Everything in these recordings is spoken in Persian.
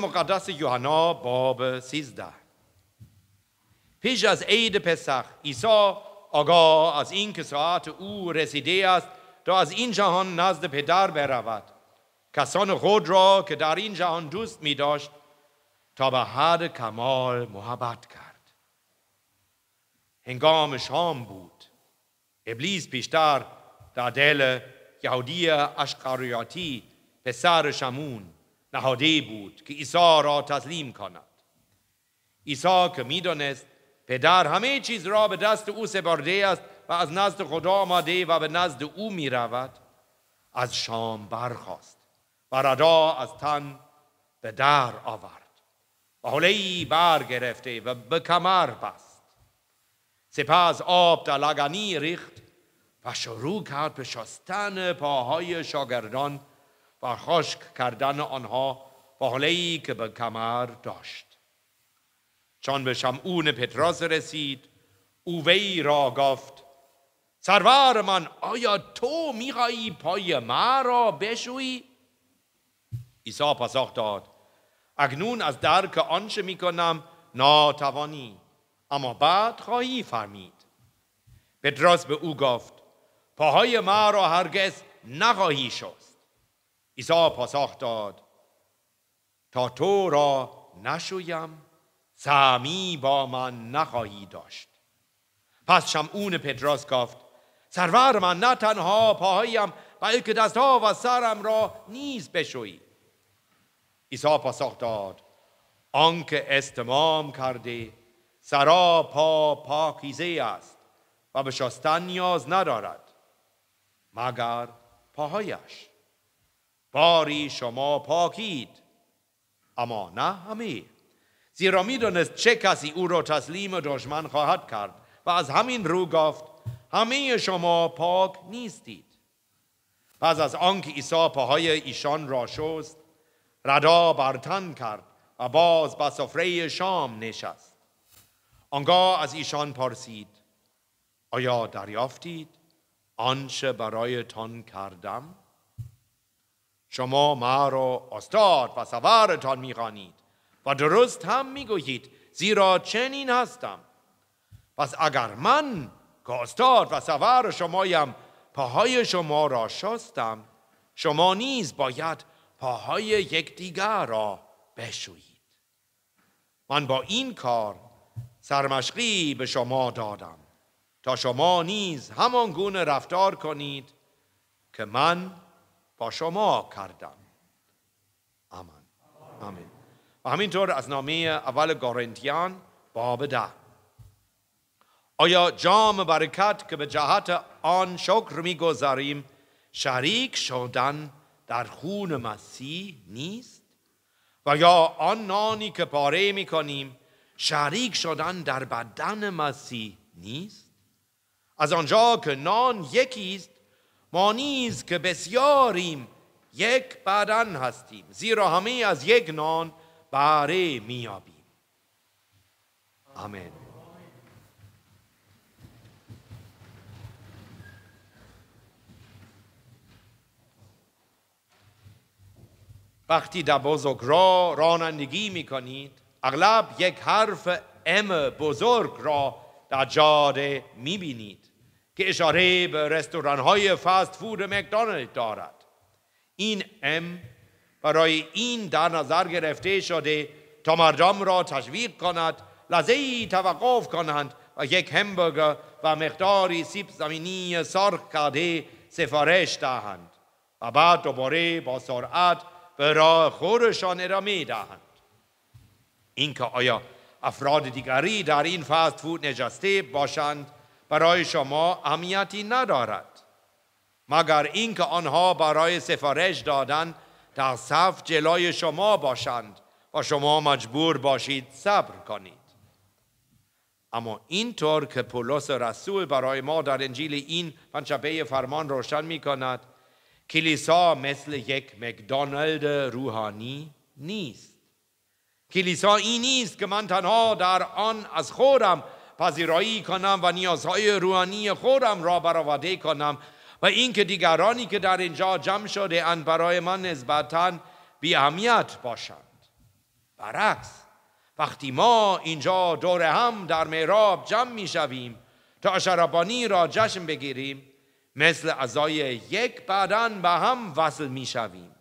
مقدس یوحنا باب سیزده پیش از عید پسخ عیسی آگاه از این که ساعت او رسیده است تا از این جهان نزد پدر برود کسان خود را که در این جهان دوست می داشت تا به حد کمال محبت کرد هنگام شام بود ابلیس پیشتر در دل یهودی اشقریاتی پسر شمون نهاده بود که عیسی را تسلیم کند عیسی که میدانست پدر همه چیز را به دست او سپرده است و از نزد خدا آمده و به نزد او می از شام برخواست و ردا از تن به در آورد و حوله ای برگرفته و به کمر بست سپس آب در لگنی ریخت و شروع کرد به شستن پاهای شاگردان و خشک کردن آنها ای که به کمر داشت چون به شمعون پتراس رسید وی را گفت سرور من آیا تو میخواهی پای را بشویی عیسی پاسخ داد اکنون از درک آنچه میکنم ناتوانی اما بعد خواهی فرمید پتراس به او گفت پاهای را هرگز نخواهی شست عیسی پاسخ داد تا تو را نشویم سمی با من نخواهی داشت پس شمعون پدراس گفت سرور من نه تنها پاهایم بلکه دستها و سرم را نیز بشویی عیسی پاسخ داد آنکه استمام کرده سرا پا پاکیزه است و به شستن نیاز ندارد مگر پاهایش باری شما پاکید اما نه همه زیرا میدانست چه کسی او را تسلیم دشمن خواهد کرد و از همین رو گفت همه شما پاک نیستید پس از آنکه عیسی پاهای ایشان را شست ردا تن کرد و باز به سفره شام نشست آنگاه از ایشان پرسید آیا دریافتید آنچه برای برایتان کردم شما ما را استاد و سوارتان میخوانید و درست هم میگویید زیرا چنین هستم پس اگر من که استاد و سوار شمایم پاهای شما را شستم شما نیز باید پاهای یکدیگر را بشویید من با این کار سرمشقی به شما دادم تا شما نیز همان گونه رفتار کنید که من با شما کردم آمین آمین و همینطور از نامه اول گارنتیان باب ده آیا جام برکت که به جهت آن شکر گذاریم شریک شدن در خون مسیح نیست و یا آن نانی که پاره می کنیم شریک شدن در بدن مسیح نیست از آنجا که نان یکیست ما نیز که بسیاریم یک بدن هستیم زیرا همه از یک نان بهره میابیم آمین وقتی در بزرگ را رانندگی میکنید اغلب یک حرف ام بزرگ را در جاده میبینید که اشاره به رستوران های فست فود مکدونالد دارد این ام برای این در نظر گرفته شده تا مردم را تشویق کند لحظه ای توقف کنند و یک همبرگر و مقداری سیب زمینی سرخ کرده سفارش دهند و بعد دوباره با سرعت به راه خودشان ادامه دهند اینکه آیا افراد دیگری در این فست فود نشسته باشند برای شما اهمیتی ندارد مگر اینکه آنها برای سفارش دادن در صف جلوی شما باشند و شما مجبور باشید صبر کنید اما اینطور که پولس رسول برای ما در انجیل این پنجشنبه فرمان روشن می کند کلیسا مثل یک مکدونالد روحانی نیست کلیسا این نیست که من تنها در آن از خودم پذیرایی کنم و نیازهای روانی خودم را برآورده کنم و اینکه دیگرانی که در اینجا جمع شده اند برای من نسبتا بی اهمیت باشند برعکس وقتی ما اینجا دور هم در میراب جمع می شویم تا شرابانی را جشن بگیریم مثل اعضای یک بدن به هم وصل می شویم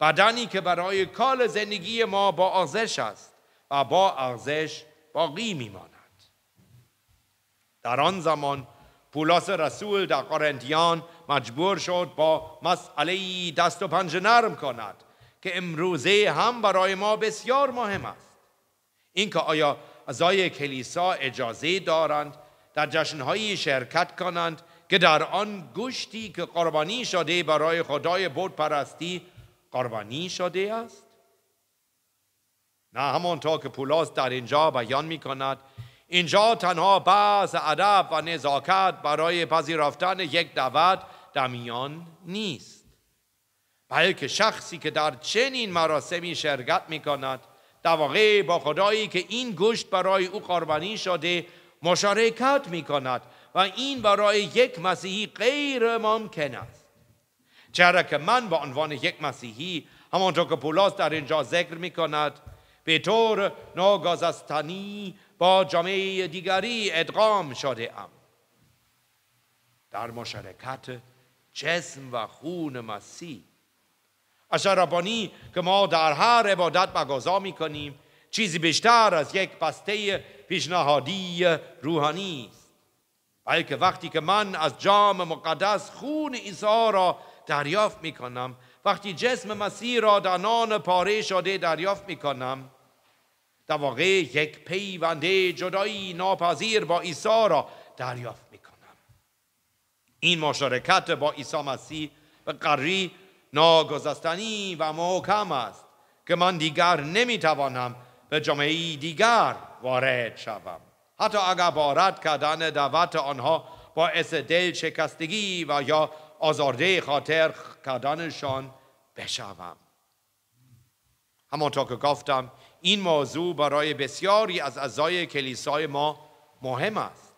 بدنی که برای کال زندگی ما با ارزش است و با ارزش باقی میماند در آن زمان پولاس رسول در قرنتیان مجبور شد با مسئله دست و پنجه نرم کند که امروزه هم برای ما بسیار مهم است اینکه آیا اعضای کلیسا اجازه دارند در جشنهایی شرکت کنند که در آن گوشتی که قربانی شده برای خدای بود پرستی قربانی شده است نه همانطور که پولاس در اینجا بیان می کند اینجا تنها بعض ادب و نزاکت برای پذیرفتن یک دعوت در نیست بلکه شخصی که در چنین مراسمی شرکت می کند در واقع با خدایی که این گوشت برای او قربانی شده مشارکت می کند و این برای یک مسیحی غیر ممکن است چرا که من به عنوان یک مسیحی همانطور که پولاس در اینجا ذکر می کند به طور ناگازستانی با جامعه دیگری ادغام شده ام در مشارکت جسم و خون مسیح اشرابانی که ما در هر عبادت برگزار می کنیم چیزی بیشتر از یک بسته پیشنهادی روحانی است بلکه وقتی که من از جام مقدس خون عیسی را دریافت می کنم وقتی جسم مسیح را در نان پاره شده دریافت می کنم در واقع یک پیونده جدایی ناپذیر با عیسی را دریافت می کنم این مشارکت با عیسی مسیح به قری ناگذستنی و محکم است که من دیگر نمیتوانم به جامعه دیگر وارد شوم حتی اگر بارد کردن دعوت آنها باعث دل شکستگی و یا آزارده خاطر کردنشان بشوم همانطور که گفتم این موضوع برای بسیاری از اعضای کلیسای ما مهم است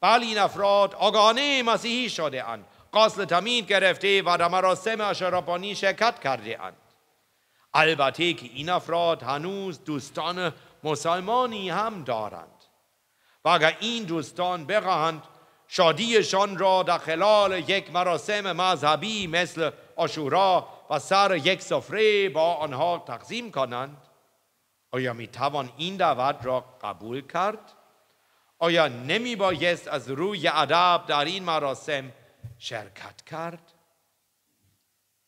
بلی این افراد آگانه مسیحی شده اند قاصل تمید گرفته و در مراسم اشرابانی شرکت کرده اند البته که این افراد هنوز دوستان مسلمانی هم دارند و اگر این دوستان بخواهند شادیشان را در خلال یک مراسم مذهبی مثل آشورا و سر یک سفره با آنها تقسیم کنند آیا می توان این دعوت را قبول کرد؟ آیا نمی بایست از روی ادب در این مراسم شرکت کرد؟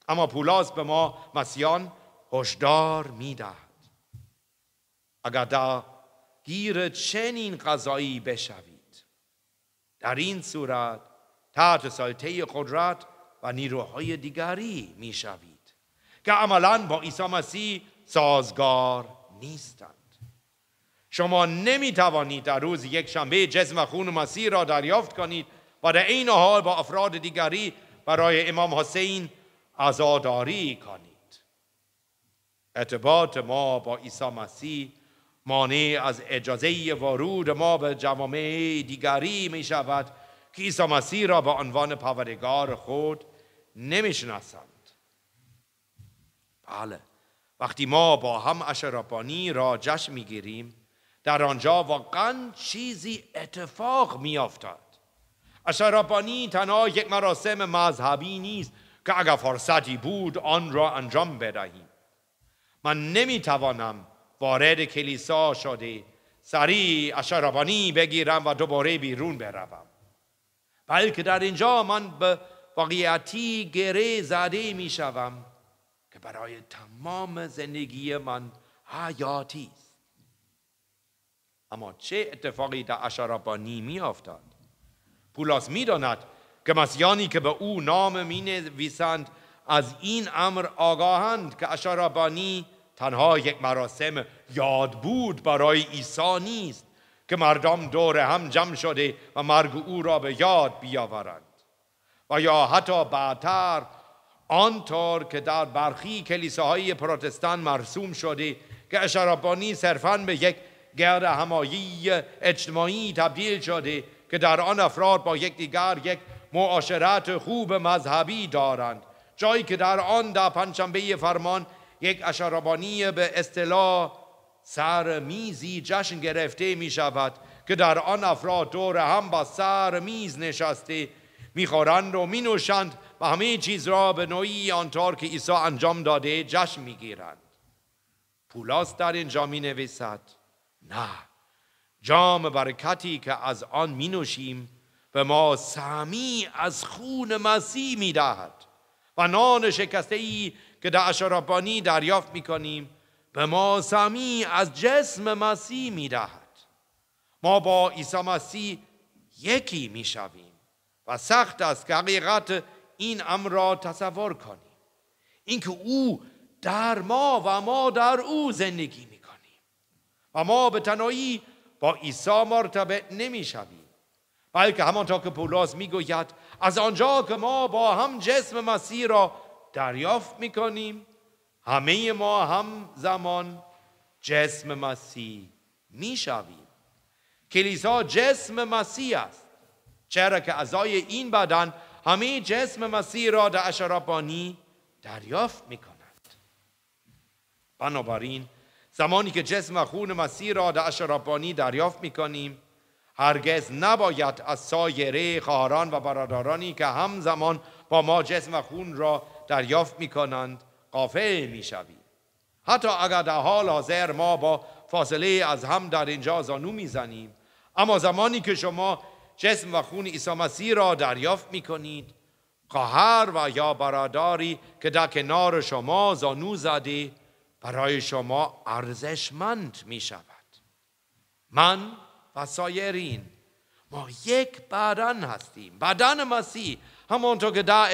اما پولاس به ما مسیان هشدار میدهد اگر دا گیر چنین قضایی بشوید در این صورت تحت سلطه قدرت و نیروهای دیگری میشوید که عملا با عیسی مسیح سازگار نیستند شما نمی توانید در روز یک شنبه جسم و خون مسیح را دریافت کنید و در این حال با افراد دیگری برای امام حسین ازاداری کنید ارتباط ما با عیسی مسیح مانع از اجازه ورود ما به جوامع دیگری می شود که عیسی مسیح را به عنوان پاورگار خود نمیشناسند بله وقتی ما با هم اشراپانی را جشن میگیریم در آنجا واقعا چیزی اتفاق میافتد. اشرابانی تنها یک مراسم مذهبی نیست که اگر فرصتی بود آن را انجام بدهیم من نمیتوانم وارد کلیسا شده سریع اشرابانی بگیرم و دوباره بیرون بروم بلکه در اینجا من به واقعیتی گره زده می شوم برای تمام زندگی من حیاتی است اما چه اتفاقی در اشرابانی می افتاد پولاس میداند که مسیانی که به او نام می نویسند از این امر آگاهند که اشارابانی تنها یک مراسم یاد بود برای عیسی نیست که مردم دور هم جمع شده و مرگ او را به یاد بیاورند و یا حتی بعدتر آنطور که در برخی کلیساهای پروتستان مرسوم شده که اشرابانی صرفا به یک گرد همایی اجتماعی تبدیل شده که در آن افراد با یکدیگر یک معاشرت خوب مذهبی دارند جایی که در آن در پنجشنبه فرمان یک اشرابانی به اصطلاح سر میزی جشن گرفته می شود که در آن افراد دور هم با سر میز نشسته میخورند و مینوشند و همه چیز را به نوعی آنطور که عیسی انجام داده جشن میگیرند پولاس در اینجا می نویسد نه جام برکتی که از آن می نوشیم به ما سامی از خون مسی می دهد و نان شکسته ای که در اشرابانی دریافت می کنیم به ما سامی از جسم مسی می دهد ما با عیسی مسی یکی می شویم و سخت است که حقیقت این امر را تصور کنیم اینکه او در ما و ما در او زندگی میکنیم و ما به تنهایی با عیسی مرتبط نمیشویم بلکه همانطور که پولس میگوید از آنجا که ما با هم جسم مسیح را دریافت میکنیم همه ما هم زمان جسم مسیح میشویم کلیسا جسم مسیح است چرا که اعضای این بدن همه جسم مسیح را در اشرابانی دریافت می کند. بنابراین زمانی که جسم و خون مسیح را در اشرابانی دریافت می کنیم هرگز نباید از سایره خواهران و برادرانی که همزمان با ما جسم و خون را دریافت می کنند قافل می شویم. حتی اگر در حال حاضر ما با فاصله از هم در اینجا زانو میزنیم اما زمانی که شما جسم و خون عیسی مسیح را دریافت می کنید خواهر و یا برادری که در کنار شما زانو زده برای شما ارزشمند می شود من و سایرین ما یک بدن هستیم بدن مسیح همانطور که در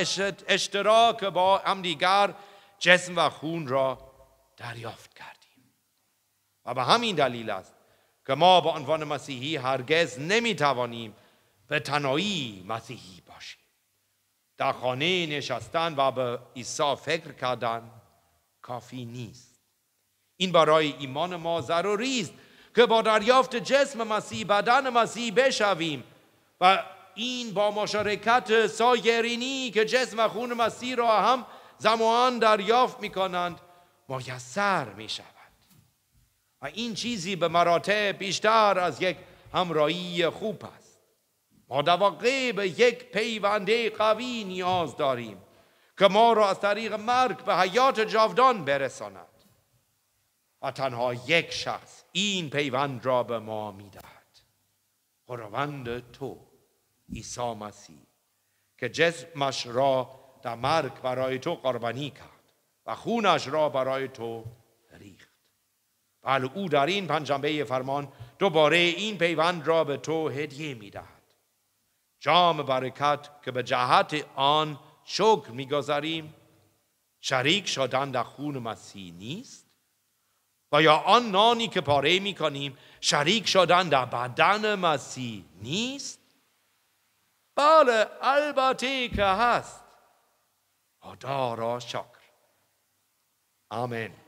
اشتراک با همدیگر جسم و خون را دریافت کردیم و به همین دلیل است که ما به عنوان مسیحی هرگز نمی توانیم به تنهایی مسیحی باشیم در خانه نشستن و به عیسی فکر کردن کافی نیست این برای ایمان ما ضروری است که با دریافت جسم مسیح بدن مسیح بشویم و این با مشارکت سایرینی که جسم و خون مسیح را هم زمان دریافت می کنند میسر می شود و این چیزی به مراتب بیشتر از یک همراهی خوب است ما در واقع به یک پیونده قوی نیاز داریم که ما را از طریق مرگ به حیات جاودان برساند و تنها یک شخص این پیوند را به ما میدهد خداوند تو عیسی مسیح که جسمش را در مرگ برای تو قربانی کرد و خونش را برای تو ریخت بله او در این پنجشنبه فرمان دوباره این پیوند را به تو هدیه میدهد جام برکت که به جهت آن شکر میگذاریم شریک شدن در خون مسیح نیست و یا آن نانی که پاره می شریک شدن در بدن مسیح نیست بله البته که هست خدا را شکر آمین